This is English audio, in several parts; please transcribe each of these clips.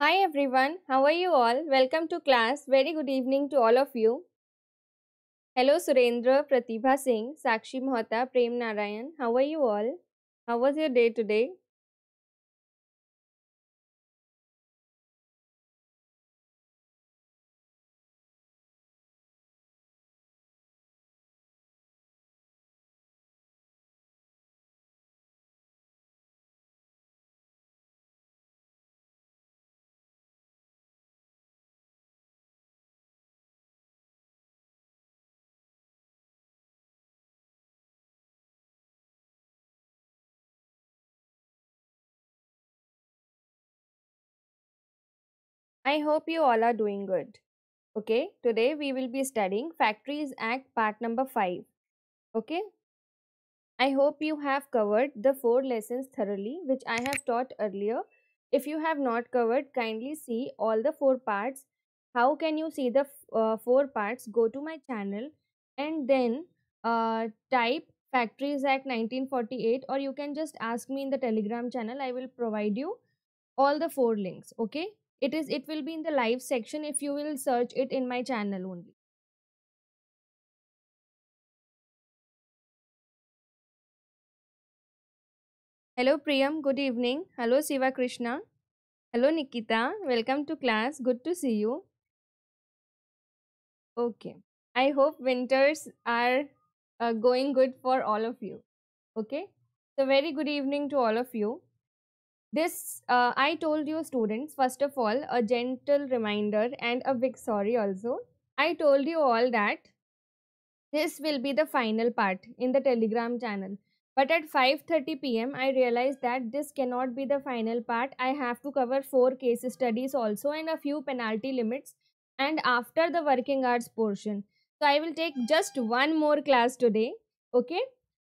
Hi everyone, how are you all? Welcome to class. Very good evening to all of you. Hello Surendra, Pratibha Singh, Sakshi Mohata, Prem Narayan. How are you all? How was your day today? I hope you all are doing good. Okay, today we will be studying Factories Act part number 5. Okay, I hope you have covered the four lessons thoroughly which I have taught earlier. If you have not covered, kindly see all the four parts. How can you see the uh, four parts? Go to my channel and then uh, type Factories Act 1948 or you can just ask me in the telegram channel. I will provide you all the four links. Okay it is it will be in the live section if you will search it in my channel only hello priyam good evening hello siva krishna hello nikita welcome to class good to see you okay i hope winters are uh, going good for all of you okay so very good evening to all of you this, uh, I told you students, first of all, a gentle reminder and a big sorry also. I told you all that this will be the final part in the Telegram channel. But at 5.30 pm, I realized that this cannot be the final part. I have to cover four case studies also and a few penalty limits and after the working hours portion. So I will take just one more class today. Okay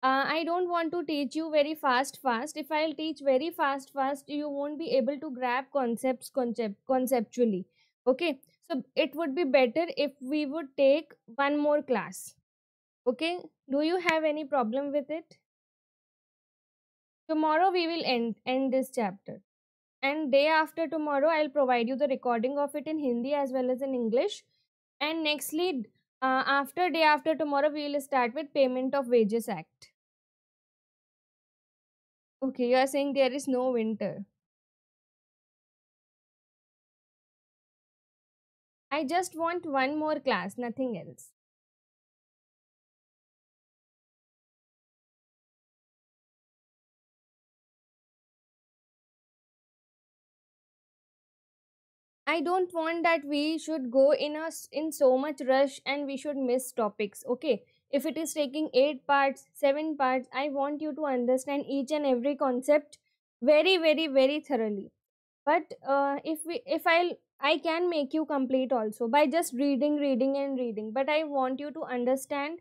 uh, I don't want to teach you very fast fast. If I'll teach very fast fast, you won't be able to grab concepts concept conceptually. Okay. So it would be better if we would take one more class. Okay. Do you have any problem with it? Tomorrow we will end end this chapter. And day after tomorrow, I'll provide you the recording of it in Hindi as well as in English. And nextly, uh, after day after tomorrow, we will start with Payment of Wages Act. Okay, you are saying there is no winter. I just want one more class, nothing else. I don't want that we should go in us in so much rush and we should miss topics. Okay, if it is taking 8 parts 7 parts i want you to understand each and every concept very very very thoroughly but uh, if we if i i can make you complete also by just reading reading and reading but i want you to understand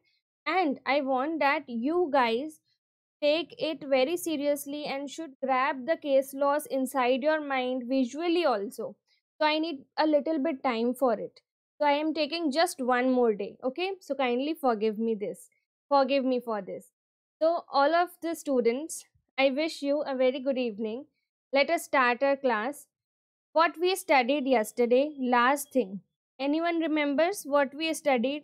and i want that you guys take it very seriously and should grab the case laws inside your mind visually also so i need a little bit time for it so I am taking just one more day. Okay. So kindly forgive me this. Forgive me for this. So all of the students, I wish you a very good evening. Let us start our class. What we studied yesterday, last thing. Anyone remembers what we studied?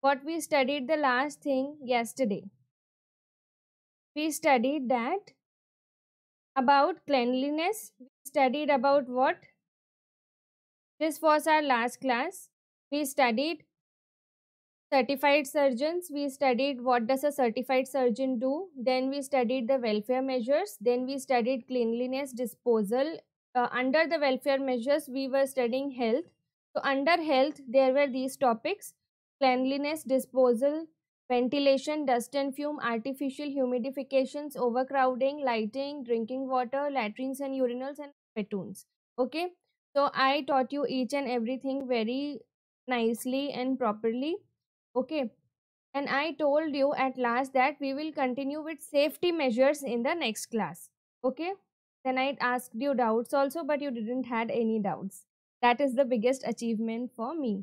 What we studied the last thing yesterday. We studied that about cleanliness, studied about what? This was our last class. We studied certified surgeons. We studied what does a certified surgeon do. Then we studied the welfare measures. Then we studied cleanliness, disposal. Uh, under the welfare measures, we were studying health. So under health, there were these topics. Cleanliness, disposal, ventilation, dust and fume, artificial humidifications, overcrowding, lighting, drinking water, latrines and urinals and petons okay so i taught you each and everything very nicely and properly okay and i told you at last that we will continue with safety measures in the next class okay then i asked you doubts also but you didn't had any doubts that is the biggest achievement for me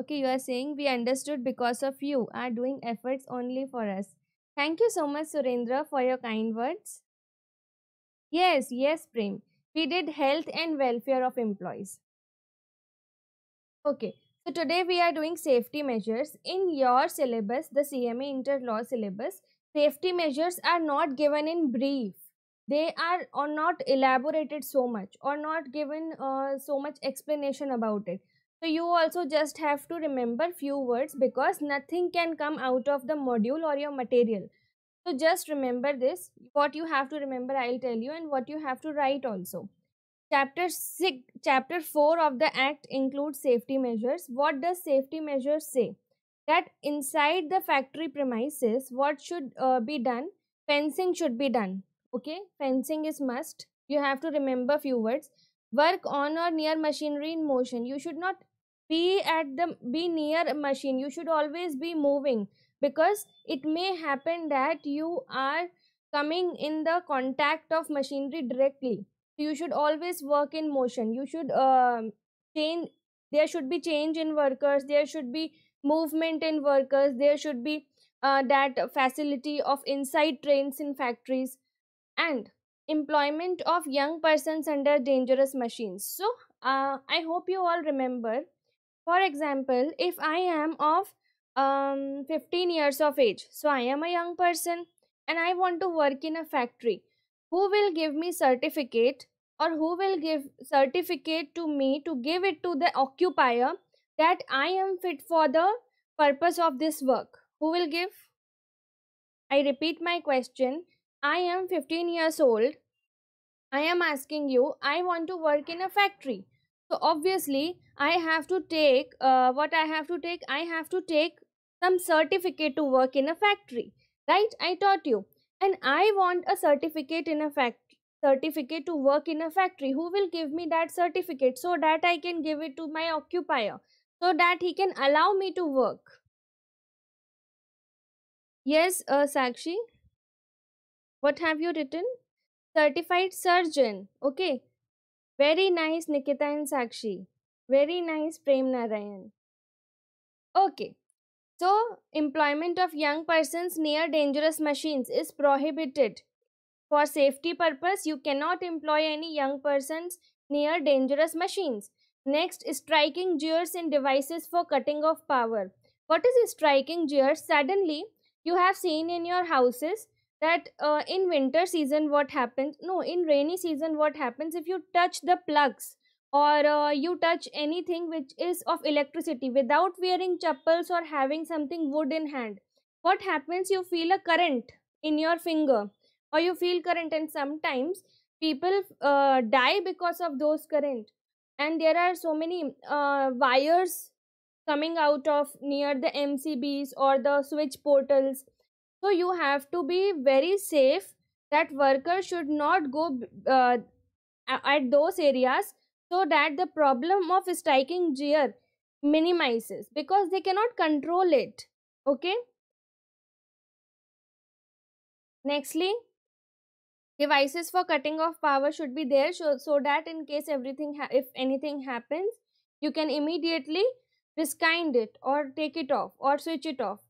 okay you are saying we understood because of you are doing efforts only for us thank you so much surendra for your kind words yes yes prem we did health and welfare of employees. Okay, so today we are doing safety measures. In your syllabus, the CME Inter-Law syllabus, safety measures are not given in brief. They are or not elaborated so much or not given uh, so much explanation about it. So you also just have to remember few words because nothing can come out of the module or your material. So just remember this. What you have to remember, I'll tell you, and what you have to write also. Chapter 6, Chapter 4 of the Act includes safety measures. What does safety measures say? That inside the factory premises, what should uh, be done? Fencing should be done. Okay, fencing is must. You have to remember few words. Work on or near machinery in motion. You should not be at the be near machine. You should always be moving because it may happen that you are coming in the contact of machinery directly you should always work in motion you should uh, change there should be change in workers there should be movement in workers there should be uh, that facility of inside trains in factories and employment of young persons under dangerous machines so uh, i hope you all remember for example if i am of um 15 years of age so i am a young person and i want to work in a factory who will give me certificate or who will give certificate to me to give it to the occupier that i am fit for the purpose of this work who will give i repeat my question i am 15 years old i am asking you i want to work in a factory so obviously i have to take uh, what i have to take i have to take some certificate to work in a factory, right? I taught you. And I want a certificate in a factory certificate to work in a factory who will give me that certificate so that i can give it to my occupier so that he can allow me to work yes uh, sakshi what have you written certified surgeon okay very nice nikita and sakshi very nice prem narayan okay so, employment of young persons near dangerous machines is prohibited. For safety purpose, you cannot employ any young persons near dangerous machines. Next, striking jeers in devices for cutting off power. What is striking jeers? Suddenly, you have seen in your houses that uh, in winter season what happens? No, in rainy season what happens if you touch the plugs? or uh, you touch anything which is of electricity without wearing chappals or having something wood in hand what happens you feel a current in your finger or you feel current and sometimes people uh, die because of those current and there are so many uh, wires coming out of near the mcbs or the switch portals so you have to be very safe that workers should not go uh, at those areas so that the problem of striking gear minimizes because they cannot control it okay nextly devices for cutting off power should be there so, so that in case everything if anything happens you can immediately reskind it or take it off or switch it off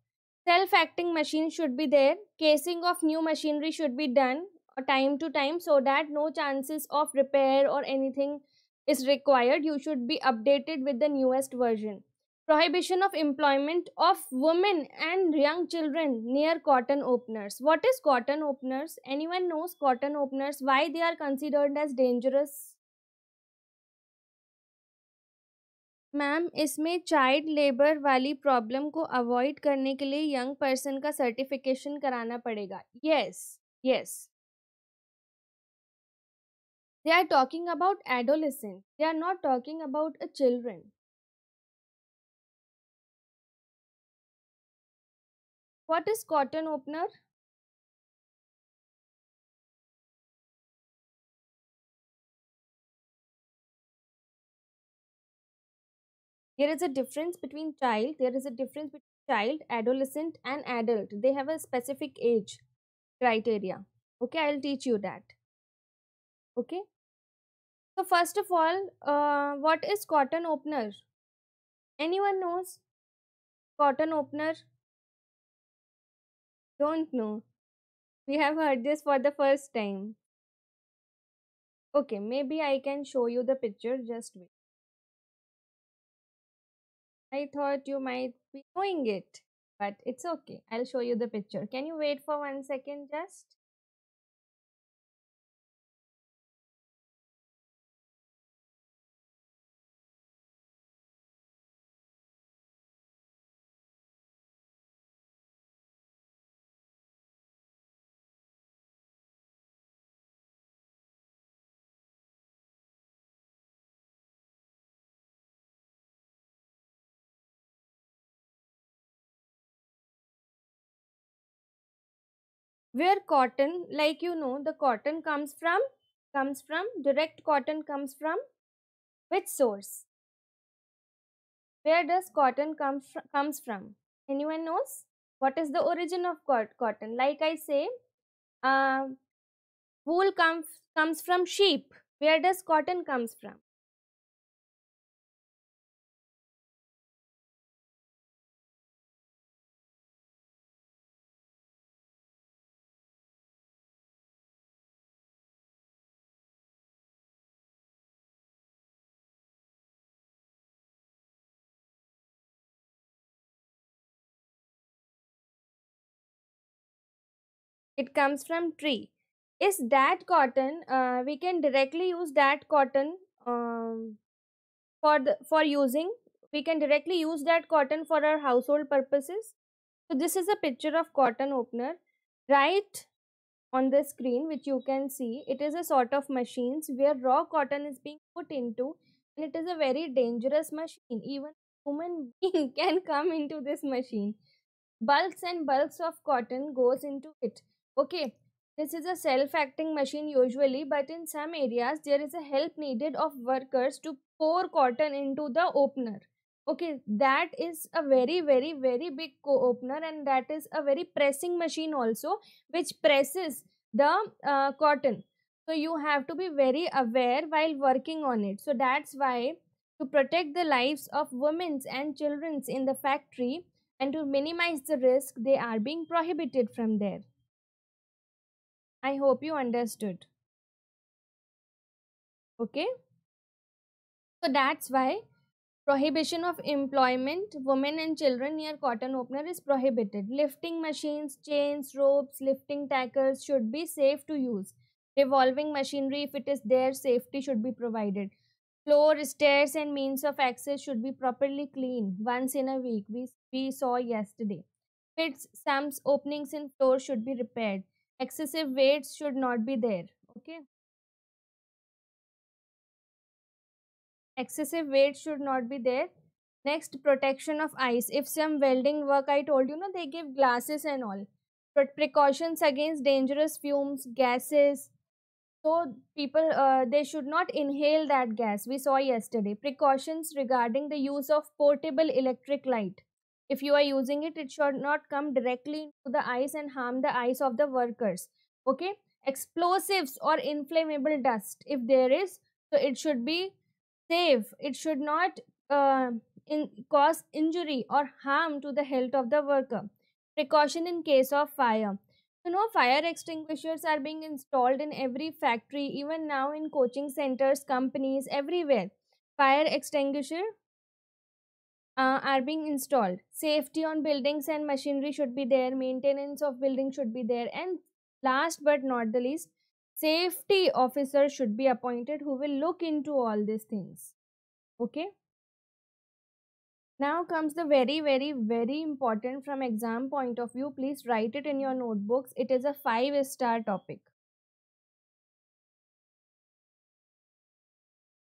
self-acting machines should be there casing of new machinery should be done uh, time to time so that no chances of repair or anything is required, you should be updated with the newest version. Prohibition of employment of women and young children near cotton openers. What is cotton openers? Anyone knows cotton openers? Why they are considered as dangerous? Ma'am इसमें child labour वाली problem को avoid करने के लिए young person का certification कराना पड़ेगा yes yes They are talking about adolescent. They are not talking about a uh, children. What is cotton opener? There is a difference between child, there is a difference between child, adolescent and adult. They have a specific age criteria. Okay, I'll teach you that. Okay, so first of all, uh, what is cotton opener? Anyone knows? Cotton opener? Don't know. We have heard this for the first time. Okay, maybe I can show you the picture, just wait. I thought you might be knowing it, but it's okay. I'll show you the picture. Can you wait for one second just? where cotton like you know the cotton comes from comes from direct cotton comes from which source where does cotton come fr comes from anyone knows what is the origin of cotton like i say uh, wool comes comes from sheep where does cotton comes from it comes from tree is that cotton uh, we can directly use that cotton um, for the for using we can directly use that cotton for our household purposes so this is a picture of cotton opener right on the screen which you can see it is a sort of machines where raw cotton is being put into and it is a very dangerous machine even human being can come into this machine bulks and bulks of cotton goes into it Okay, this is a self-acting machine usually, but in some areas there is a help needed of workers to pour cotton into the opener. Okay, that is a very, very, very big co-opener and that is a very pressing machine also, which presses the uh, cotton. So you have to be very aware while working on it. So that's why to protect the lives of women and children in the factory and to minimize the risk, they are being prohibited from there. I hope you understood. Okay. So that's why prohibition of employment women and children near cotton opener is prohibited. Lifting machines, chains, ropes, lifting tackles should be safe to use. Revolving machinery if it is there safety should be provided. Floor, stairs and means of access should be properly cleaned once in a week we, we saw yesterday. Pits, sumps, openings in floor should be repaired excessive weights should not be there okay excessive weight should not be there next protection of eyes if some welding work i told you know they give glasses and all but precautions against dangerous fumes gases so people uh, they should not inhale that gas we saw yesterday precautions regarding the use of portable electric light if you are using it, it should not come directly into the eyes and harm the eyes of the workers. Okay. Explosives or inflammable dust, if there is, so it should be safe. It should not uh, in, cause injury or harm to the health of the worker. Precaution in case of fire. You know, fire extinguishers are being installed in every factory, even now in coaching centers, companies, everywhere. Fire extinguisher uh, are being installed. Safety on buildings and machinery should be there, maintenance of buildings should be there, and last but not the least, safety officer should be appointed who will look into all these things. Okay. Now comes the very, very, very important from exam point of view. Please write it in your notebooks. It is a five star topic.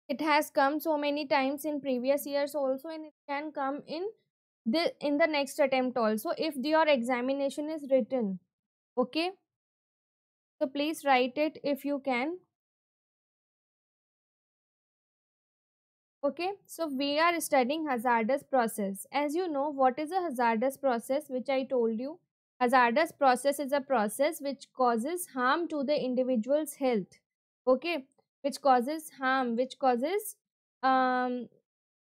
it has come so many times in previous years also and it can come in the in the next attempt also if your examination is written okay so please write it if you can okay so we are studying hazardous process as you know what is a hazardous process which i told you hazardous process is a process which causes harm to the individual's health okay which causes harm, which causes um,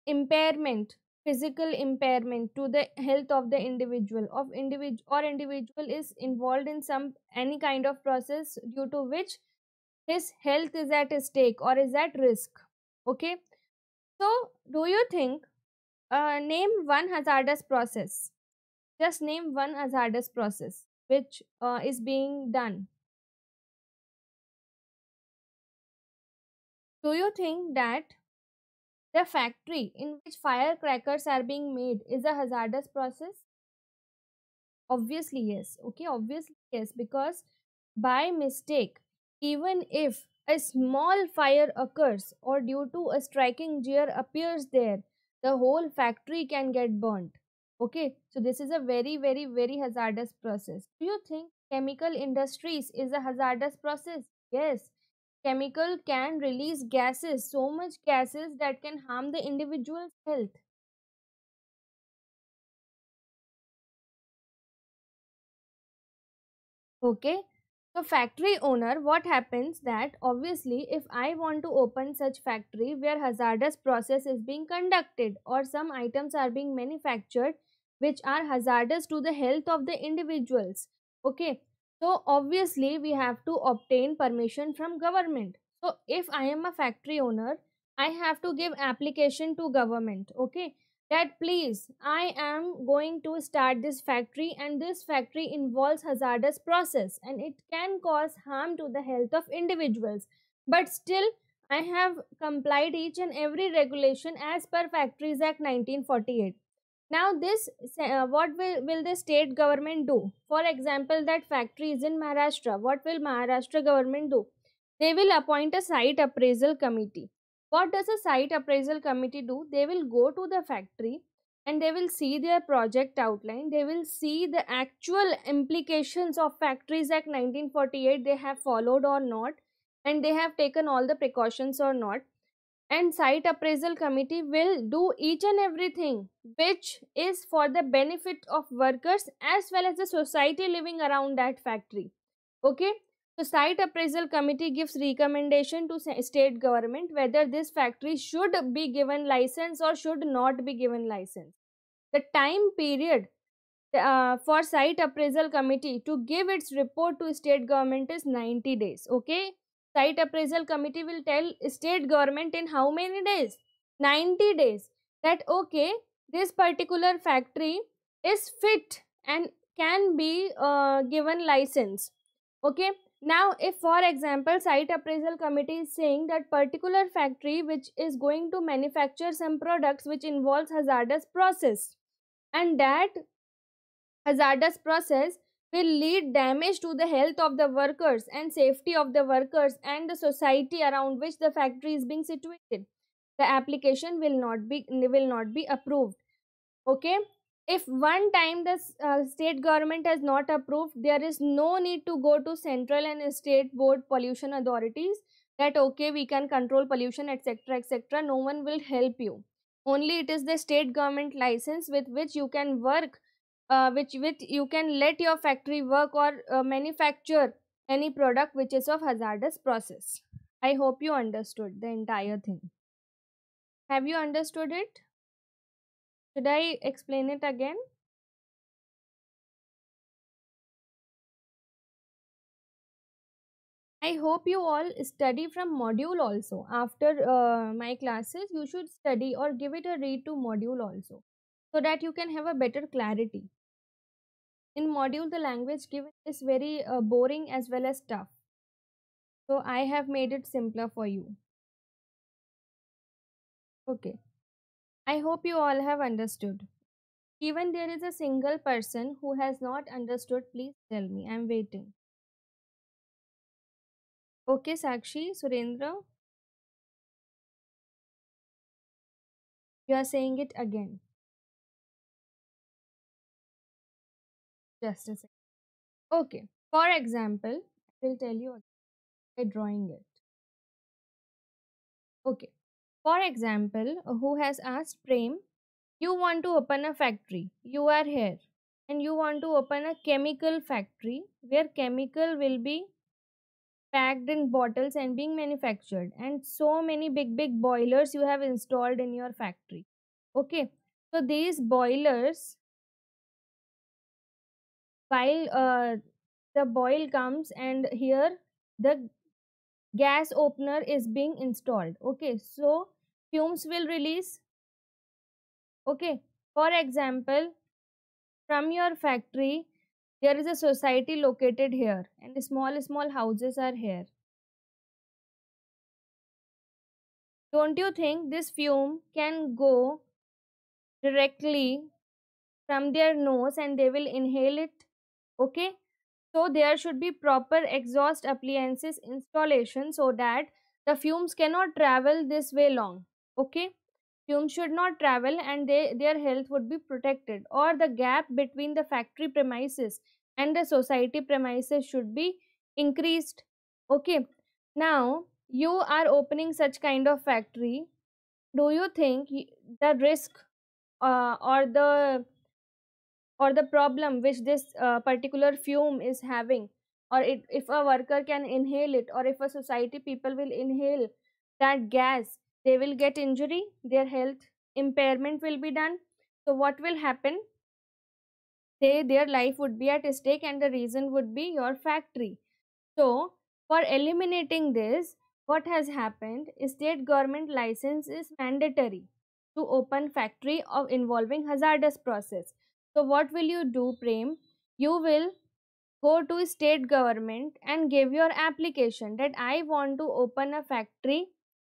impairment, physical impairment to the health of the individual, of individual or individual is involved in some any kind of process due to which his health is at stake or is at risk. Okay. So, do you think uh, name one hazardous process? Just name one hazardous process which uh, is being done Do you think that the factory in which firecrackers are being made is a hazardous process? Obviously, yes. Okay, obviously, yes, because by mistake, even if a small fire occurs or due to a striking gear appears there, the whole factory can get burnt. Okay, so this is a very, very, very hazardous process. Do you think chemical industries is a hazardous process? Yes, chemical can release gases, so much gases that can harm the individual's health. Okay, so factory owner, what happens that obviously if I want to open such factory where hazardous process is being conducted or some items are being manufactured which are hazardous to the health of the individuals. Okay, so obviously we have to obtain permission from government. So if I am a factory owner, I have to give application to government. Okay that please i am going to start this factory and this factory involves hazardous process and it can cause harm to the health of individuals but still i have complied each and every regulation as per factories act 1948 now this, uh, what will, will the state government do? For example, that factory is in Maharashtra. What will Maharashtra government do? They will appoint a site appraisal committee. What does a site appraisal committee do? They will go to the factory and they will see their project outline. They will see the actual implications of Factories Act 1948 they have followed or not and they have taken all the precautions or not and site appraisal committee will do each and everything which is for the benefit of workers as well as the society living around that factory okay so site appraisal committee gives recommendation to state government whether this factory should be given license or should not be given license the time period uh, for site appraisal committee to give its report to state government is 90 days okay site appraisal committee will tell state government in how many days 90 days that okay this particular factory is fit and can be uh, given license okay now if for example site appraisal committee is saying that particular factory which is going to manufacture some products which involves hazardous process and that hazardous process will lead damage to the health of the workers and safety of the workers and the society around which the factory is being situated the application will not be will not be approved okay if one time the uh, state government has not approved there is no need to go to central and state board pollution authorities that okay we can control pollution etc etc no one will help you only it is the state government license with which you can work uh, which with you can let your factory work or uh, manufacture any product which is of hazardous process. I hope you understood the entire thing. Have you understood it? Should I explain it again? I hope you all study from module also. After uh, my classes, you should study or give it a read to module also so that you can have a better clarity in module the language given is very uh, boring as well as tough so i have made it simpler for you okay i hope you all have understood even there is a single person who has not understood please tell me i'm waiting okay sakshi surendra you are saying it again Just a second. Okay, for example, I will tell you by drawing it. Okay, for example, uh, who has asked Prem, you want to open a factory, you are here and you want to open a chemical factory where chemical will be packed in bottles and being manufactured and so many big big boilers you have installed in your factory okay so these boilers while uh, the boil comes and here the gas opener is being installed okay so fumes will release okay for example from your factory there is a society located here and small small houses are here don't you think this fume can go directly from their nose and they will inhale it okay so there should be proper exhaust appliances installation so that the fumes cannot travel this way long okay fumes should not travel and they, their health would be protected or the gap between the factory premises and the society premises should be increased okay now you are opening such kind of factory do you think the risk uh, or the or the problem which this uh, particular fume is having or it, if a worker can inhale it or if a society people will inhale that gas they will get injury their health impairment will be done so what will happen they their life would be at stake and the reason would be your factory so for eliminating this what has happened state government license is mandatory to open factory of involving hazardous process so what will you do Prem? You will go to state government and give your application that I want to open a factory.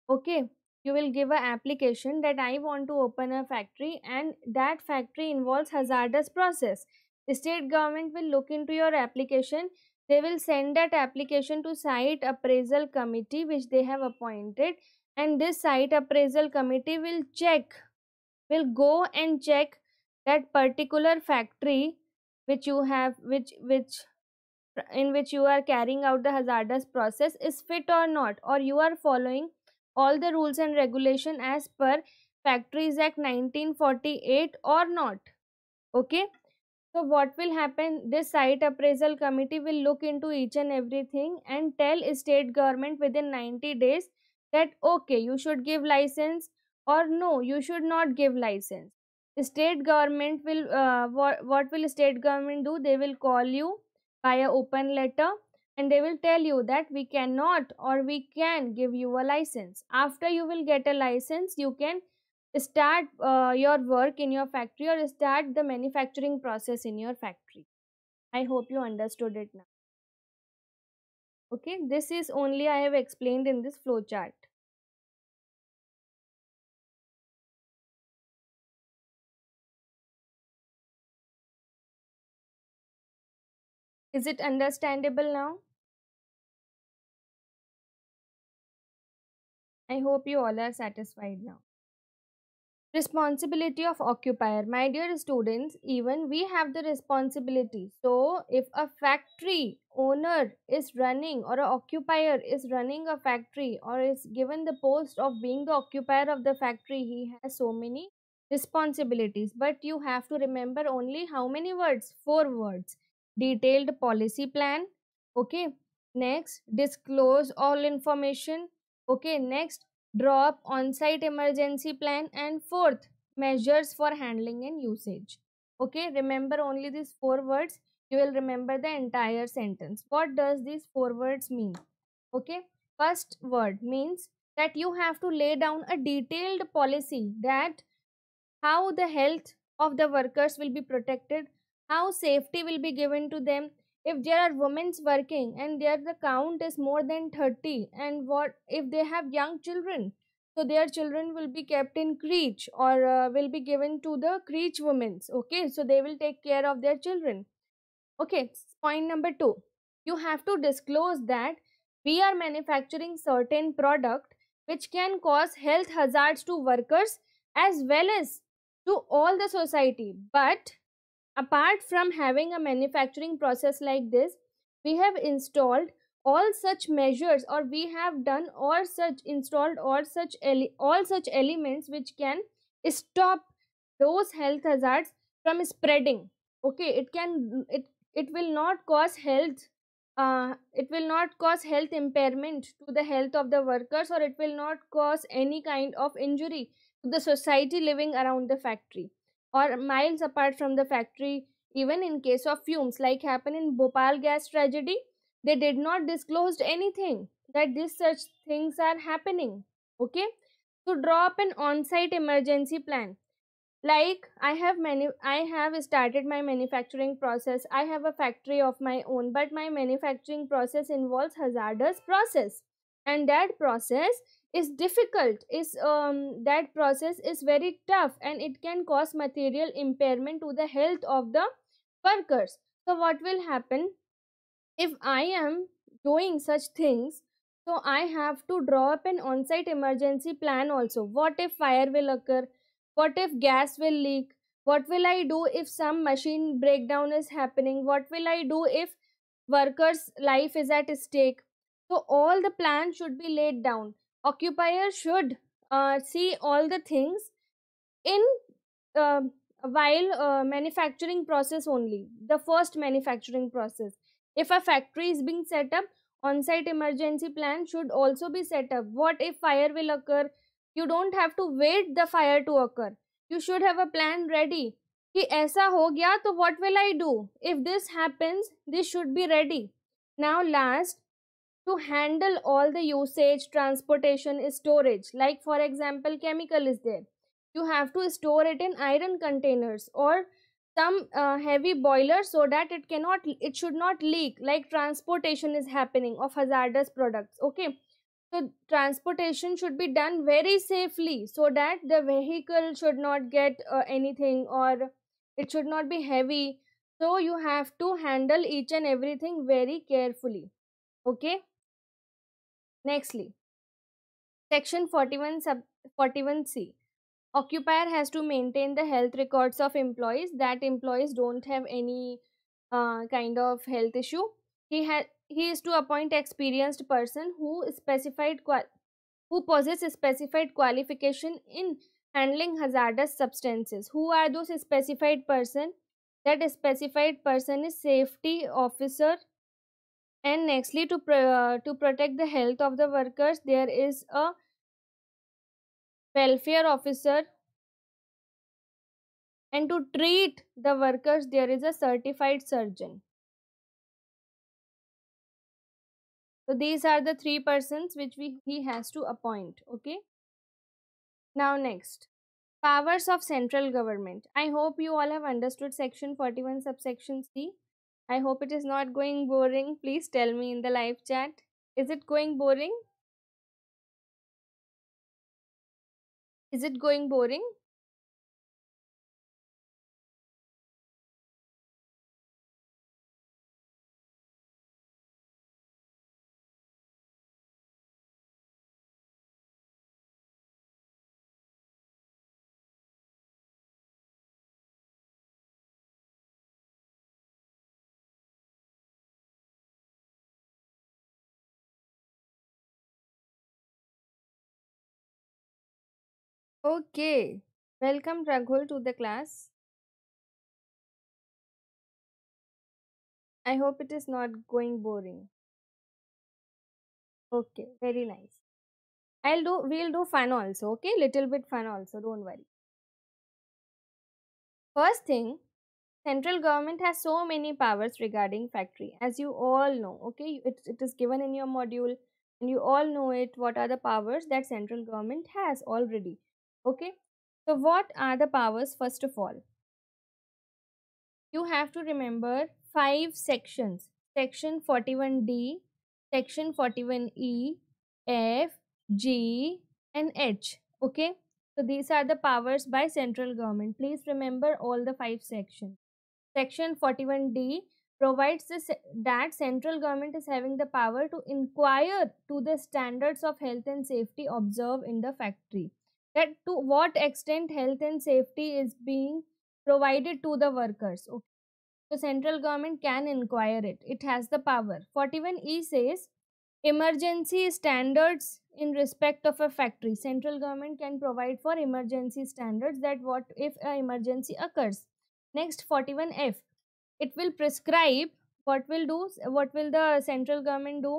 Okay, you will give an application that I want to open a factory and that factory involves hazardous process. The state government will look into your application. They will send that application to site appraisal committee which they have appointed and this site appraisal committee will check, will go and check that particular factory which you have which which in which you are carrying out the hazardous process is fit or not or you are following all the rules and regulation as per factories act 1948 or not okay so what will happen this site appraisal committee will look into each and everything and tell state government within 90 days that okay you should give license or no you should not give license state government will uh, what, what will state government do they will call you by a open letter and they will tell you that we cannot or we can give you a license after you will get a license you can start uh, your work in your factory or start the manufacturing process in your factory i hope you understood it now okay this is only i have explained in this flow chart Is it understandable now? I hope you all are satisfied now. Responsibility of occupier. My dear students, even we have the responsibility. So, if a factory owner is running or an occupier is running a factory or is given the post of being the occupier of the factory, he has so many responsibilities. But you have to remember only how many words? Four words detailed policy plan okay next disclose all information okay next draw up on-site emergency plan and fourth measures for handling and usage okay remember only these four words you will remember the entire sentence what does these four words mean okay first word means that you have to lay down a detailed policy that how the health of the workers will be protected how safety will be given to them if there are women's working and there the count is more than 30 and what if they have young children so their children will be kept in creche or uh, will be given to the creche women's okay so they will take care of their children okay point number 2 you have to disclose that we are manufacturing certain product which can cause health hazards to workers as well as to all the society but Apart from having a manufacturing process like this, we have installed all such measures or we have done all such installed all such all such elements which can stop those health hazards from spreading okay it can it it will not cause health uh, it will not cause health impairment to the health of the workers or it will not cause any kind of injury to the society living around the factory or miles apart from the factory even in case of fumes like happened in Bhopal gas tragedy they did not disclose anything that these such things are happening okay to so draw up an on-site emergency plan like i have many i have started my manufacturing process i have a factory of my own but my manufacturing process involves hazardous process and that process is difficult is um, that process is very tough and it can cause material impairment to the health of the workers so what will happen if i am doing such things so i have to draw up an on-site emergency plan also what if fire will occur what if gas will leak what will i do if some machine breakdown is happening what will i do if workers life is at stake so all the plans should be laid down occupier should uh, see all the things in uh, while uh, manufacturing process only the first manufacturing process if a factory is being set up on-site emergency plan should also be set up what if fire will occur you don't have to wait the fire to occur you should have a plan ready कि ऐसा हो गया what will I do if this happens this should be ready now last to handle all the usage, transportation, storage. Like for example, chemical is there. You have to store it in iron containers or some uh, heavy boiler so that it cannot, it should not leak. Like transportation is happening of hazardous products. Okay. So transportation should be done very safely so that the vehicle should not get uh, anything or it should not be heavy. So you have to handle each and everything very carefully. Okay. Nextly, Section 41 sub 41C. Occupier has to maintain the health records of employees that employees don't have any uh, kind of health issue. He has he is to appoint experienced person who specified who possess specified qualification in handling hazardous substances. Who are those specified person? That specified person is safety officer and nextly to uh, to protect the health of the workers there is a welfare officer and to treat the workers there is a certified surgeon so these are the three persons which we, he has to appoint okay now next powers of central government i hope you all have understood section 41 subsection c I hope it is not going boring. Please tell me in the live chat. Is it going boring? Is it going boring? Okay, welcome Raghul to the class. I hope it is not going boring. Okay, very nice. I'll do, we'll do fun also, okay? Little bit fun also, don't worry. First thing, central government has so many powers regarding factory, as you all know, okay? It, it is given in your module and you all know it, what are the powers that central government has already okay so what are the powers first of all you have to remember five sections section 41d section 41e f g and h okay so these are the powers by central government please remember all the five sections section 41d provides this, that central government is having the power to inquire to the standards of health and safety observed in the factory that to what extent health and safety is being provided to the workers. Okay. The central government can inquire it. It has the power. 41E says emergency standards in respect of a factory. Central government can provide for emergency standards that what if an emergency occurs. Next 41F. It will prescribe what will do what will the central government do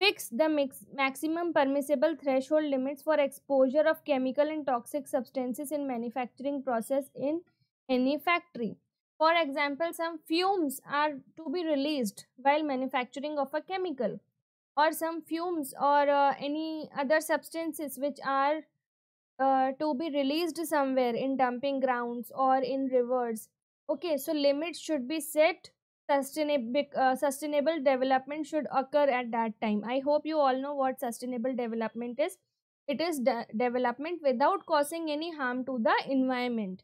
Fix the mix, maximum permissible threshold limits for exposure of chemical and toxic substances in manufacturing process in any factory. For example, some fumes are to be released while manufacturing of a chemical or some fumes or uh, any other substances which are uh, to be released somewhere in dumping grounds or in rivers. Okay, so limits should be set sustainable, uh, sustainable development should occur at that time. I hope you all know what sustainable development is. It is de development without causing any harm to the environment.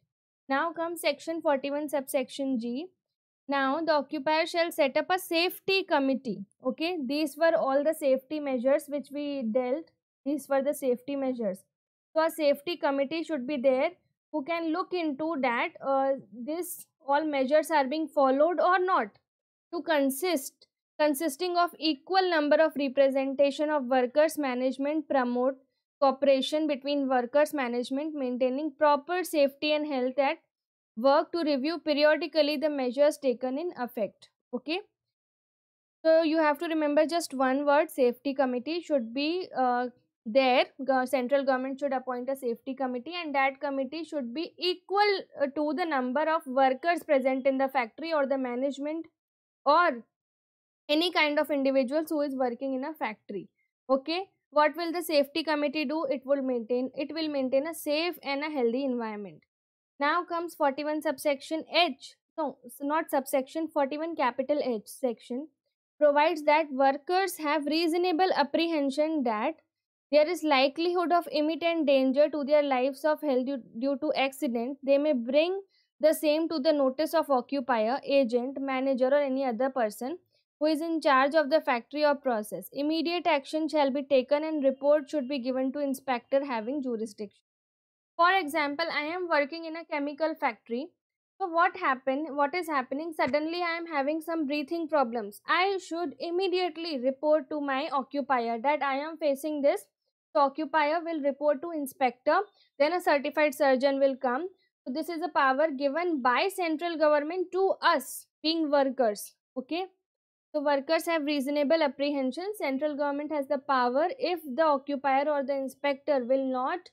Now comes section 41 subsection G. Now the occupier shall set up a safety committee. Okay, these were all the safety measures which we dealt. These were the safety measures. So a safety committee should be there who can look into that uh, this all measures are being followed or not to consist consisting of equal number of representation of workers management promote cooperation between workers management maintaining proper safety and health at work to review periodically the measures taken in effect okay so you have to remember just one word safety committee should be uh, there central government should appoint a safety committee and that committee should be equal uh, to the number of workers present in the factory or the management or any kind of individuals who is working in a factory okay what will the safety committee do it will maintain it will maintain a safe and a healthy environment now comes 41 subsection h no not subsection 41 capital h section provides that workers have reasonable apprehension that there is likelihood of imminent danger to their lives of health due, due to accident. They may bring the same to the notice of occupier, agent, manager or any other person who is in charge of the factory or process. Immediate action shall be taken and report should be given to inspector having jurisdiction. For example, I am working in a chemical factory. So what happened? What is happening? Suddenly I am having some breathing problems. I should immediately report to my occupier that I am facing this so occupier will report to inspector, then a certified surgeon will come. So this is a power given by central government to us being workers. Okay. So workers have reasonable apprehension. Central government has the power if the occupier or the inspector will not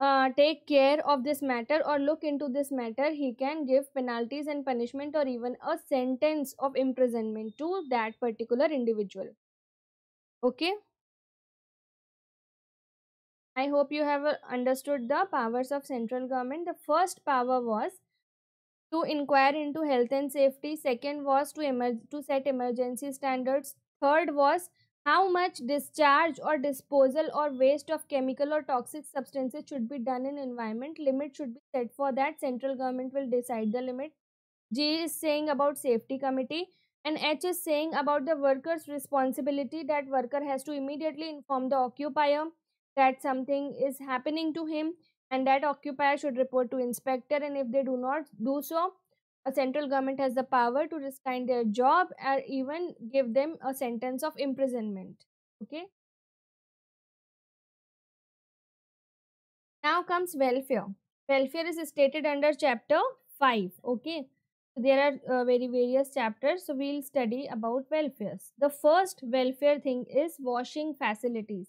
uh, take care of this matter or look into this matter, he can give penalties and punishment or even a sentence of imprisonment to that particular individual. Okay. I hope you have uh, understood the powers of central government. The first power was to inquire into health and safety. Second was to, emer- to set emergency standards. Third was how much discharge or disposal or waste of chemical or toxic substances should be done in environment. Limit should be set for that. Central government will decide the limit. G is saying about safety committee and H is saying about the worker's responsibility that worker has to immediately inform the occupier that something is happening to him and that occupier should report to inspector and if they do not do so a central government has the power to resign their job or even give them a sentence of imprisonment okay now comes welfare welfare is stated under chapter 5 okay so there are uh, very various chapters so we'll study about welfares the first welfare thing is washing facilities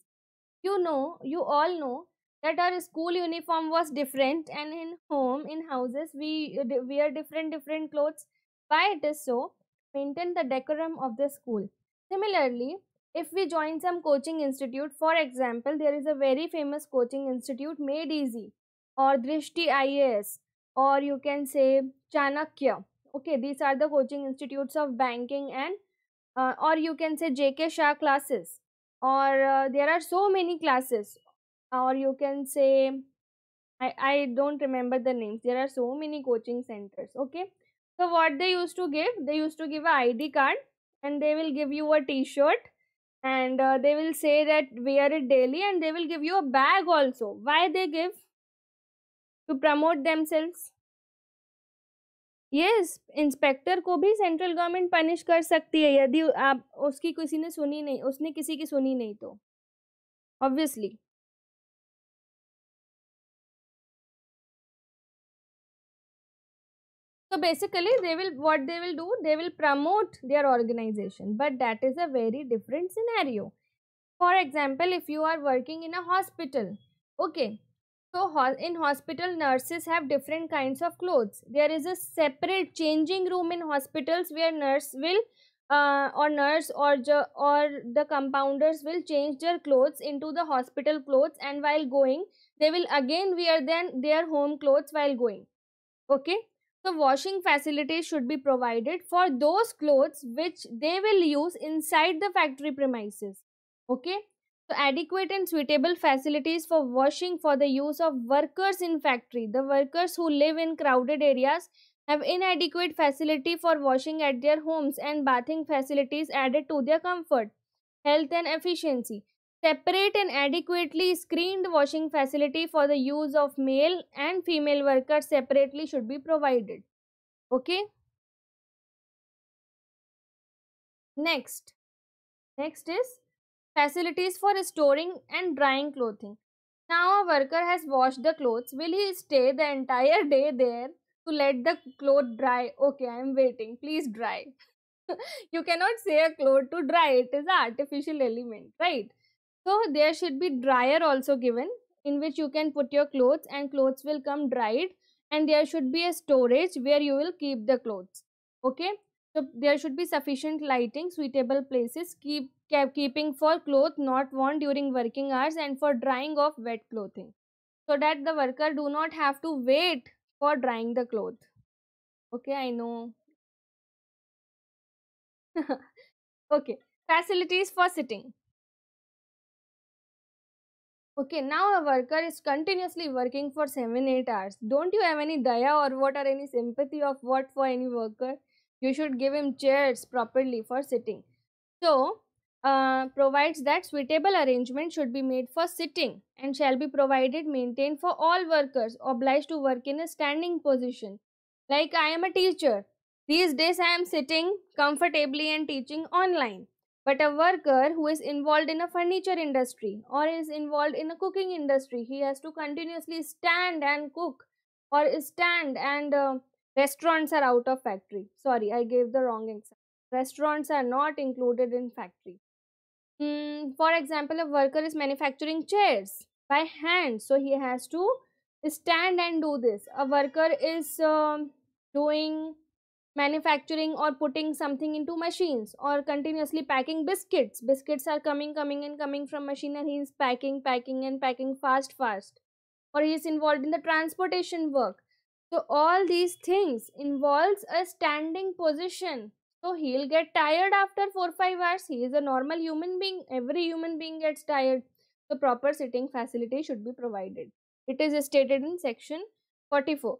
you know, you all know that our school uniform was different and in home, in houses, we uh, wear different, different clothes. Why it is so? Maintain the decorum of the school. Similarly, if we join some coaching institute, for example, there is a very famous coaching institute, Made Easy or Drishti IAS or you can say Chanakya. Okay, these are the coaching institutes of banking and uh, or you can say JK Shah classes or uh, there are so many classes or you can say I, I don't remember the names there are so many coaching centers okay so what they used to give they used to give a id card and they will give you a t-shirt and uh, they will say that wear it daily and they will give you a bag also why they give to promote themselves ये inspector को भी central government punish कर सकती है यदि आप उसकी किसी ने सुनी नहीं उसने किसी की सुनी नहीं तो ऑब्वियसली तो basically they will what they will do they will promote their organisation but that is a very different scenario for example if you are working in a hospital okay So in hospital, nurses have different kinds of clothes. There is a separate changing room in hospitals where nurse will uh, or nurse or or the compounders will change their clothes into the hospital clothes and while going they will again wear then their home clothes while going okay so washing facilities should be provided for those clothes which they will use inside the factory premises okay adequate and suitable facilities for washing for the use of workers in factory the workers who live in crowded areas have inadequate facility for washing at their homes and bathing facilities added to their comfort health and efficiency separate and adequately screened washing facility for the use of male and female workers separately should be provided okay next next is Facilities for storing and drying clothing. Now a worker has washed the clothes. Will he stay the entire day there to let the cloth dry? Okay, I am waiting. Please dry. you cannot say a cloth to dry. It is an artificial element, right? So there should be dryer also given in which you can put your clothes and clothes will come dried and there should be a storage where you will keep the clothes. Okay. So there should be sufficient lighting, suitable places, keep keeping for cloth not worn during working hours and for drying of wet clothing so that the worker do not have to wait for drying the cloth okay i know okay facilities for sitting okay now a worker is continuously working for 7 8 hours don't you have any daya or what Are any sympathy of what for any worker you should give him chairs properly for sitting so uh, provides that suitable arrangement should be made for sitting and shall be provided maintained for all workers obliged to work in a standing position. Like I am a teacher. These days I am sitting comfortably and teaching online. But a worker who is involved in a furniture industry or is involved in a cooking industry, he has to continuously stand and cook or stand and uh, restaurants are out of factory. Sorry, I gave the wrong example. Restaurants are not included in factory. Mm, for example, a worker is manufacturing chairs by hand. So, he has to stand and do this. A worker is um, doing manufacturing or putting something into machines or continuously packing biscuits. Biscuits are coming, coming and coming from machine and he is packing, packing and packing fast, fast. Or he is involved in the transportation work. So all these things involves a standing position so he'll get tired after 4-5 hours. He is a normal human being. Every human being gets tired. The proper sitting facility should be provided. It is stated in section 44.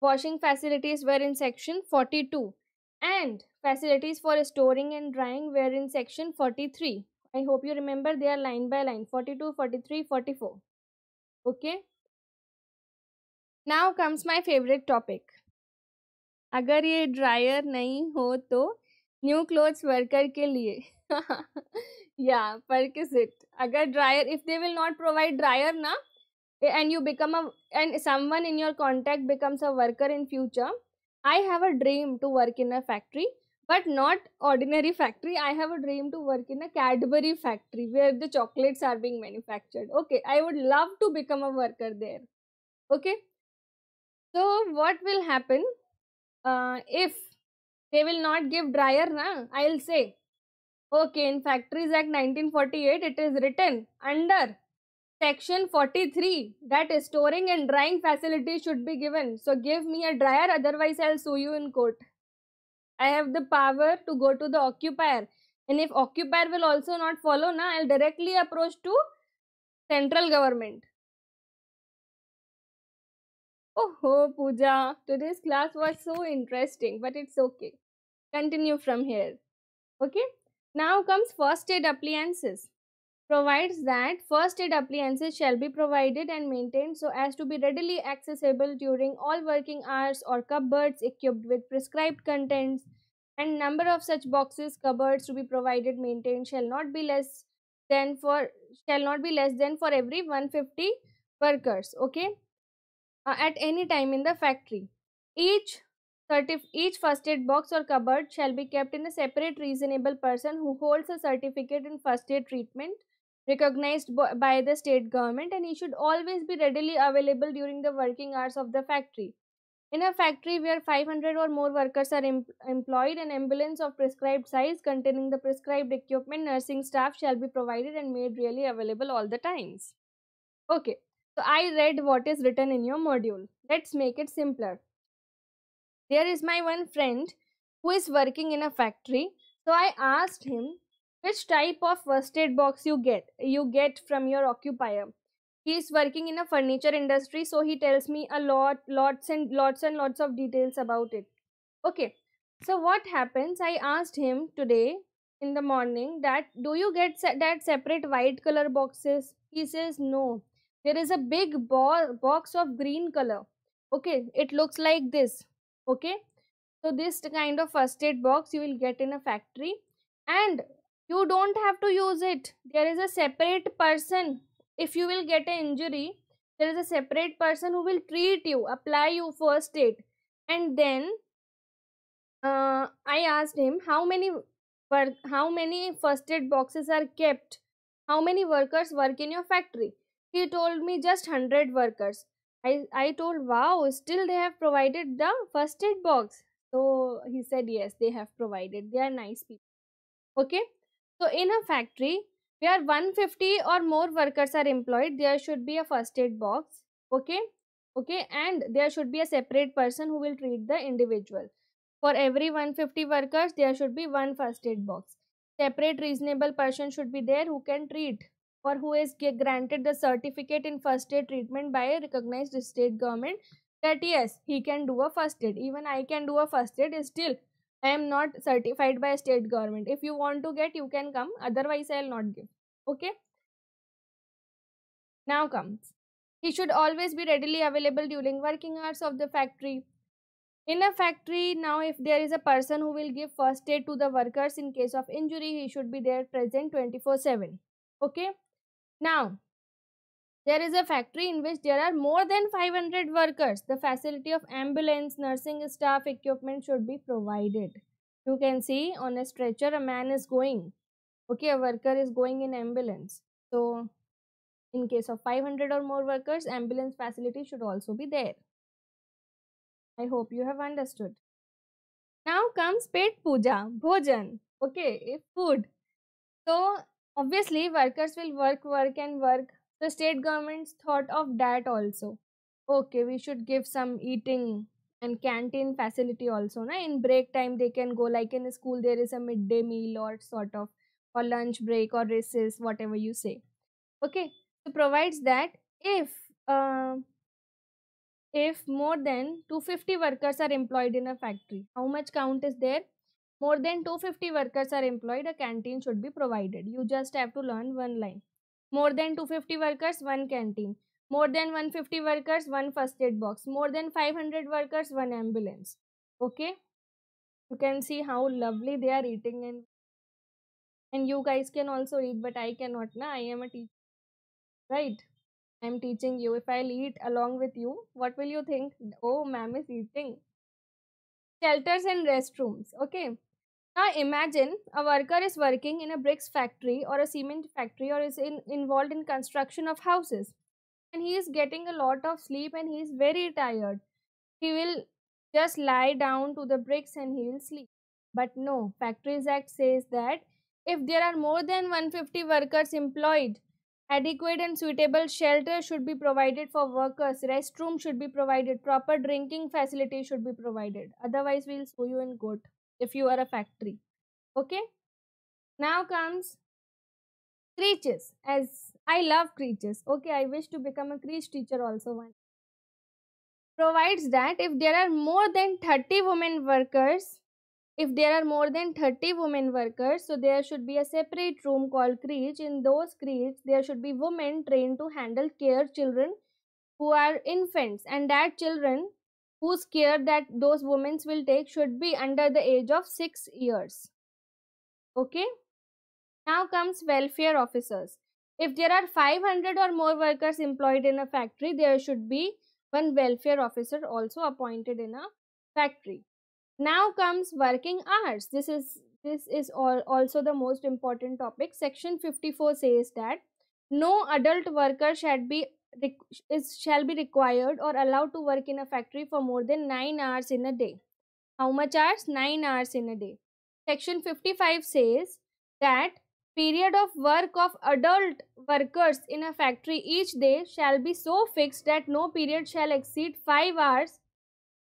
Washing facilities were in section 42 and facilities for storing and drying were in section 43. I hope you remember they are line by line 42, 43, 44. Okay. Now comes my favorite topic अगर ये dryer नहीं हो तो new clothes worker के लिए या पर किस इट अगर dryer if they will not provide dryer ना and you become a and someone in your contact becomes a worker in future I have a dream to work in a factory but not ordinary factory I have a dream to work in a Cadbury factory where the chocolates are being manufactured okay I would love to become a worker there okay so what will happen uh, if they will not give dryer na i'll say okay in factories act 1948 it is written under section 43 that storing and drying facility should be given so give me a dryer otherwise i'll sue you in court i have the power to go to the occupier and if occupier will also not follow na i'll directly approach to central government Oh, Pooja, today's class was so interesting, but it's okay. Continue from here. Okay, now comes first aid appliances. Provides that first aid appliances shall be provided and maintained so as to be readily accessible during all working hours or cupboards equipped with prescribed contents and number of such boxes cupboards to be provided maintained shall not be less than for shall not be less than for every 150 workers okay uh, at any time in the factory. Each, each first aid box or cupboard shall be kept in a separate reasonable person who holds a certificate in first aid treatment recognized by the state government and he should always be readily available during the working hours of the factory. In a factory where 500 or more workers are employed, an ambulance of prescribed size containing the prescribed equipment, nursing staff shall be provided and made really available all the times. Okay, so I read what is written in your module. Let's make it simpler. There is my one friend who is working in a factory. So I asked him which type of first aid box you get you get from your occupier. He is working in a furniture industry, so he tells me a lot, lots and lots and lots of details about it. Okay, so what happens? I asked him today in the morning that do you get se that separate white color boxes? He says no there is a big bo box of green color okay it looks like this okay so this kind of first aid box you will get in a factory and you don't have to use it there is a separate person if you will get an injury there is a separate person who will treat you apply you first aid and then uh, i asked him how many how many first aid boxes are kept how many workers work in your factory he told me just 100 workers. I, I told, wow, still they have provided the first aid box. So he said, yes, they have provided. They are nice people. Okay. So in a factory where 150 or more workers are employed, there should be a first aid box. Okay. Okay. And there should be a separate person who will treat the individual. For every 150 workers, there should be one first aid box. Separate reasonable person should be there who can treat or who is granted the certificate in first aid treatment by a recognized state government that yes he can do a first aid even i can do a first aid still i am not certified by state government if you want to get you can come otherwise i'll not give okay now comes he should always be readily available during working hours of the factory in a factory now if there is a person who will give first aid to the workers in case of injury he should be there present 24 7 okay now, there is a factory in which there are more than 500 workers. The facility of ambulance, nursing staff, equipment should be provided. You can see on a stretcher a man is going. Okay, a worker is going in ambulance. So, in case of 500 or more workers, ambulance facility should also be there. I hope you have understood. Now comes pet puja, bhojan. Okay, food. So Obviously, workers will work, work, and work. The state governments thought of that also. Okay, we should give some eating and canteen facility also. Na? In break time, they can go, like in school, there is a midday meal or sort of, or lunch break or recess, whatever you say. Okay, so provides that if uh, if more than 250 workers are employed in a factory how much count is there more than 250 workers are employed, a canteen should be provided. You just have to learn one line. More than 250 workers, one canteen. More than 150 workers, one first aid box. More than 500 workers, one ambulance. Okay. You can see how lovely they are eating and and you guys can also eat but I cannot na I am a teacher right I'm teaching you if I'll eat along with you what will you think oh ma'am is eating shelters and restrooms okay now imagine a worker is working in a bricks factory or a cement factory or is in, involved in construction of houses and he is getting a lot of sleep and he is very tired. He will just lie down to the bricks and he will sleep. But no, Factories Act says that if there are more than 150 workers employed, adequate and suitable shelter should be provided for workers, restroom should be provided, proper drinking facility should be provided. Otherwise, we will sue you in court if you are a factory okay now comes creatures as i love creatures okay i wish to become a creech teacher also one provides that if there are more than 30 women workers if there are more than 30 women workers so there should be a separate room called creche in those creches there should be women trained to handle care children who are infants and that children whose care that those women will take should be under the age of 6 years. Okay. Now comes welfare officers. If there are 500 or more workers employed in a factory, there should be one welfare officer also appointed in a factory. Now comes working hours. This is this is all also the most important topic. Section 54 says that no adult worker should be is shall be required or allowed to work in a factory for more than 9 hours in a day. How much hours? 9 hours in a day. Section 55 says that period of work of adult workers in a factory each day shall be so fixed that no period shall exceed 5 hours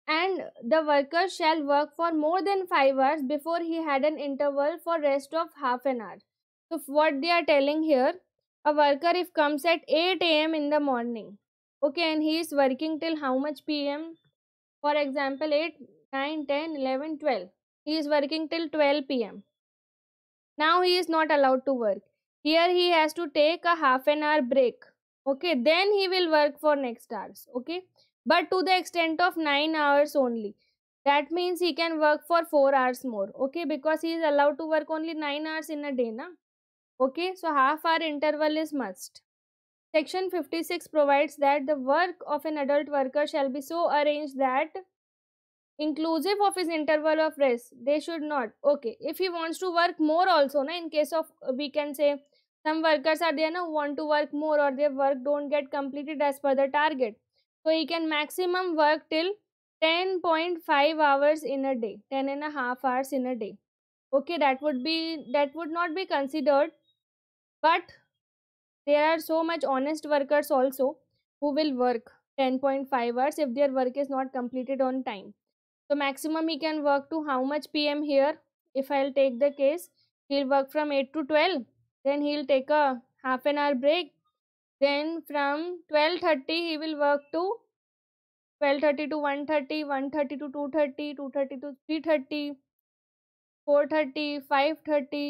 and the worker shall work for more than 5 hours before he had an interval for rest of half an hour. So what they are telling here a worker if comes at 8 a.m. in the morning okay and he is working till how much p.m. for example 8 9 10 11 12 he is working till 12 p.m. now he is not allowed to work here he has to take a half an hour break okay then he will work for next hours okay but to the extent of 9 hours only that means he can work for 4 hours more okay because he is allowed to work only 9 hours in a day na Okay, so half hour interval is must. Section 56 provides that the work of an adult worker shall be so arranged that inclusive of his interval of rest, they should not. Okay, if he wants to work more also, na, in case of, uh, we can say, some workers are there na, want to work more or their work don't get completed as per the target. So, he can maximum work till 10.5 hours in a day, 10 and a half hours in a day. Okay, that would be, that would not be considered but there are so much honest workers also who will work 10.5 hours if their work is not completed on time so maximum he can work to how much pm here if i'll take the case he'll work from 8 to 12 then he'll take a half an hour break then from 12:30 he will work to 12:30 to 1:30 1:30 to 2:30 2:30 to 3:30 4:30 5:30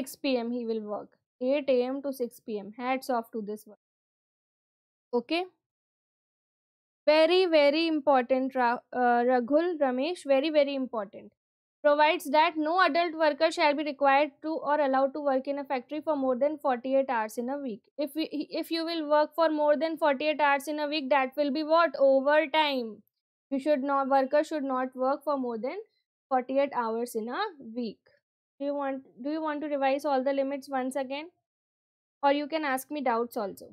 6 pm he will work 8 a.m. to 6 p.m. Hats off to this one. Okay. Very, very important, Ra uh, Raghul Ramesh. Very, very important. Provides that no adult worker shall be required to or allowed to work in a factory for more than 48 hours in a week. If, we, if you will work for more than 48 hours in a week, that will be what? Overtime. You should not, worker should not work for more than 48 hours in a week do you want do you want to revise all the limits once again or you can ask me doubts also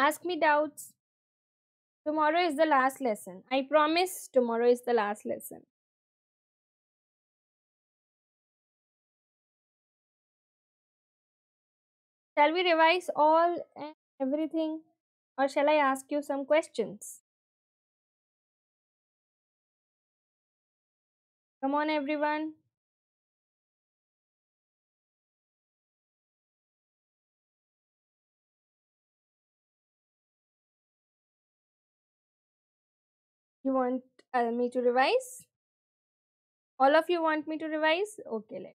ask me doubts. Tomorrow is the last lesson. I promise tomorrow is the last lesson. Shall we revise all and everything or shall I ask you some questions? Come on everyone. You want uh, me to revise? All of you want me to revise? Okay, let.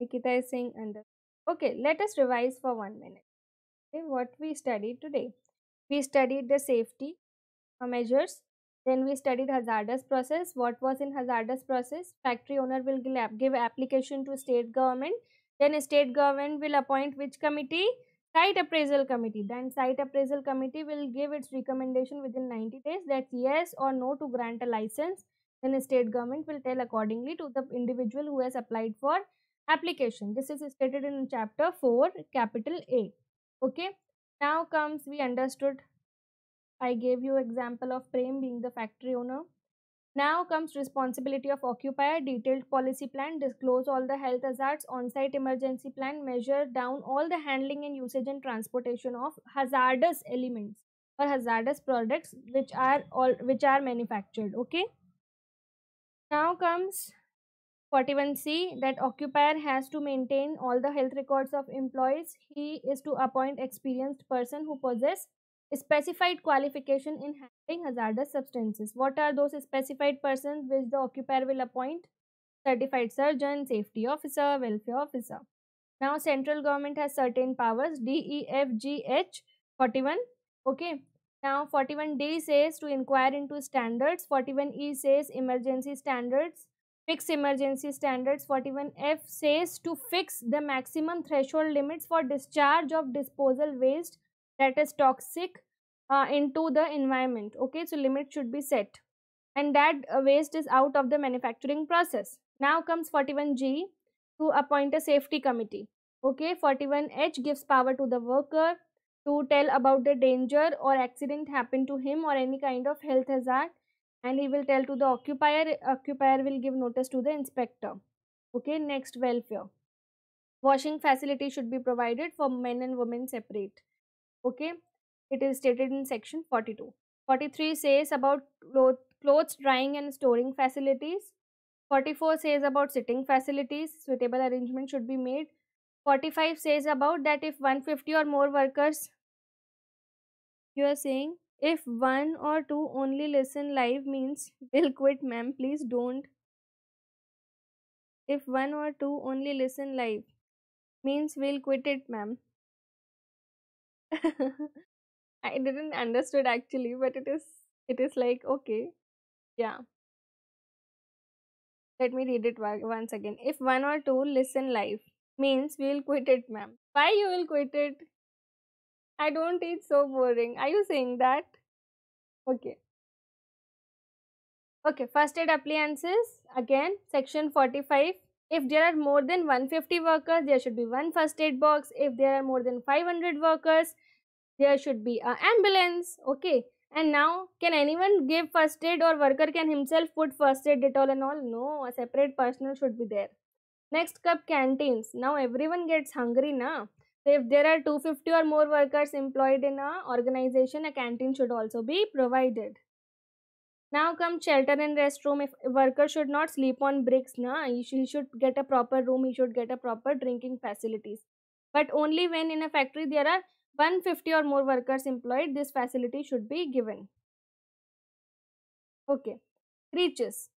Nikita is saying under. Okay, let us revise for one minute. Okay, what we studied today. We studied the safety uh, measures. Then we studied hazardous process. What was in hazardous process? Factory owner will give application to state government. Then state government will appoint which committee? site appraisal committee then site appraisal committee will give its recommendation within 90 days that's yes or no to grant a license then the state government will tell accordingly to the individual who has applied for application this is stated in chapter 4 capital a okay now comes we understood i gave you example of prem being the factory owner now comes responsibility of occupier, detailed policy plan, disclose all the health hazards, on-site emergency plan, measure down all the handling and usage and transportation of hazardous elements or hazardous products which are all which are manufactured. Okay. Now comes 41C that occupier has to maintain all the health records of employees. He is to appoint experienced person who possess specified qualification in handling hazardous substances. What are those specified persons which the occupier will appoint? Certified surgeon, safety officer, welfare officer. Now, central government has certain powers D, E, F, G, H, 41. Okay. Now, 41D says to inquire into standards, 41E says emergency standards, fix emergency standards, 41F says to fix the maximum threshold limits for discharge of disposal waste that is toxic uh, into the environment okay so limit should be set and that uh, waste is out of the manufacturing process now comes 41g to appoint a safety committee okay 41h gives power to the worker to tell about the danger or accident happened to him or any kind of health hazard and he will tell to the occupier occupier will give notice to the inspector okay next welfare washing facility should be provided for men and women separate okay it is stated in section 42 43 says about clothes drying and storing facilities 44 says about sitting facilities suitable arrangement should be made 45 says about that if 150 or more workers you are saying if one or two only listen live means will quit ma'am please don't if one or two only listen live means will quit it ma'am I didn't understood actually, but it is it is like okay, yeah. Let me read it once again. If one or two listen live means we'll quit it, ma'am. Why you will quit it? I don't eat so boring. Are you saying that? Okay. Okay, first aid appliances again section 45 if there are more than 150 workers, there should be one first aid box. If there are more than 500 workers, there should be an uh, ambulance okay and now can anyone give first aid or worker can himself put first aid at all and all no a separate personnel should be there next cup canteens now everyone gets hungry now so if there are 250 or more workers employed in a organization, a canteen should also be provided. Now come shelter and restroom. If worker should not sleep on bricks, na, he should get a proper room, he should get a proper drinking facilities. But only when in a factory there are 150 or more workers employed, this facility should be given. Okay, reaches.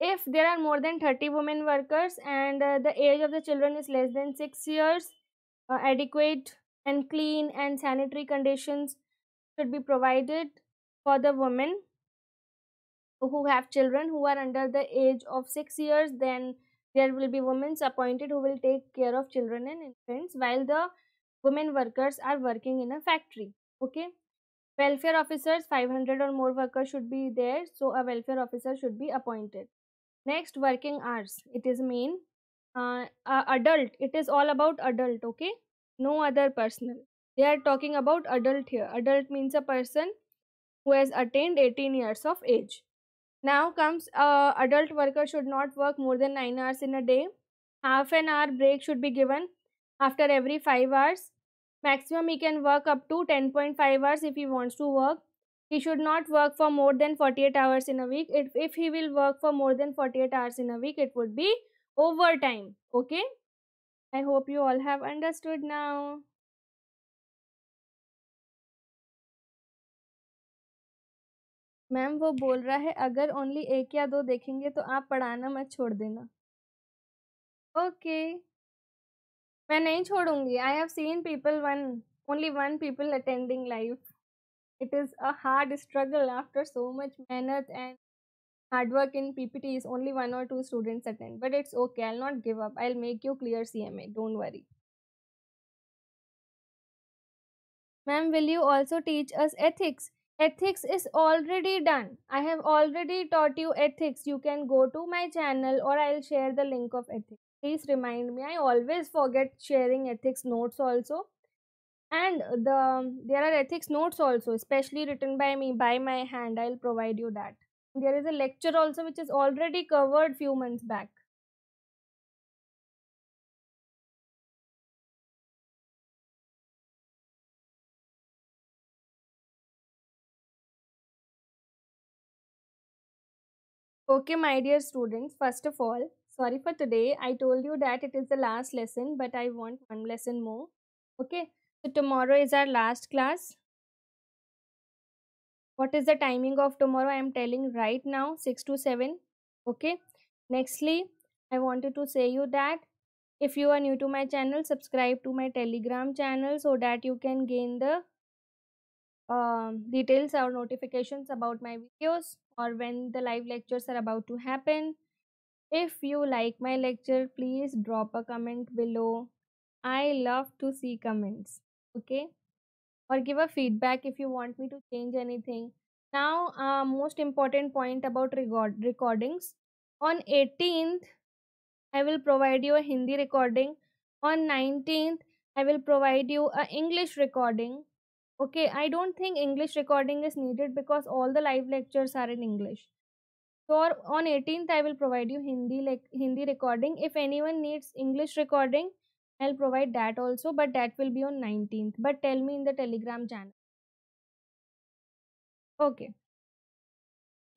If there are more than 30 women workers and uh, the age of the children is less than 6 years, uh, adequate and clean and sanitary conditions should be provided for the women who have children who are under the age of 6 years then there will be women appointed who will take care of children and infants while the women workers are working in a factory okay welfare officers 500 or more workers should be there so a welfare officer should be appointed next working hours it is mean uh, uh, adult it is all about adult okay no other personal they are talking about adult here adult means a person who has attained 18 years of age now comes uh, adult worker should not work more than 9 hours in a day half an hour break should be given after every 5 hours maximum he can work up to 10.5 hours if he wants to work he should not work for more than 48 hours in a week if, if he will work for more than 48 hours in a week it would be overtime okay i hope you all have understood now ma'am वो बोल रहा है अगर only एक या दो देखेंगे तो आप पढ़ाना मत छोड़ देना ओके okay. मैं नहीं छोड़ूंगी I have seen people one only one people attending life it is a hard struggle after so much mehnat and hard work in PPT is only one or two students attend but it's okay i'll not give up i'll make you clear cma don't worry ma'am will you also teach us ethics ethics is already done i have already taught you ethics you can go to my channel or i'll share the link of ethics please remind me i always forget sharing ethics notes also and the there are ethics notes also especially written by me by my hand i'll provide you that there is a lecture also which is already covered few months back Okay, my dear students, first of all, sorry for today. I told you that it is the last lesson, but I want one lesson more. Okay, so tomorrow is our last class. What is the timing of tomorrow? I am telling right now 6 to 7. Okay, nextly, I wanted to say you that if you are new to my channel, subscribe to my telegram channel so that you can gain the uh, details or notifications about my videos or when the live lectures are about to happen. If you like my lecture, please drop a comment below. I love to see comments. Okay? Or give a feedback if you want me to change anything. Now, uh, most important point about record recordings. On 18th, I will provide you a Hindi recording. On 19th, I will provide you a English recording. Okay, I don't think English recording is needed because all the live lectures are in English. So, on 18th i will provide you hindi like hindi recording if anyone needs english recording i'll provide that also but that will be on 19th but tell me in the telegram channel okay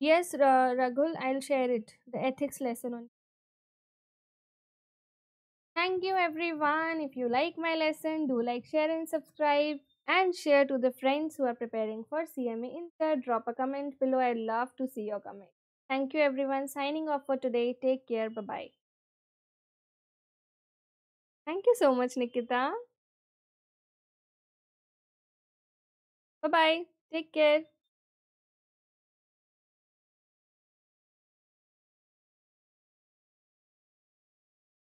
yes uh, raghul i'll share it the ethics lesson on thank you everyone if you like my lesson do like share and subscribe and share to the friends who are preparing for cma there, drop a comment below i love to see your comment Thank you everyone signing off for today. Take care. Bye bye. Thank you so much, Nikita. Bye bye. Take care.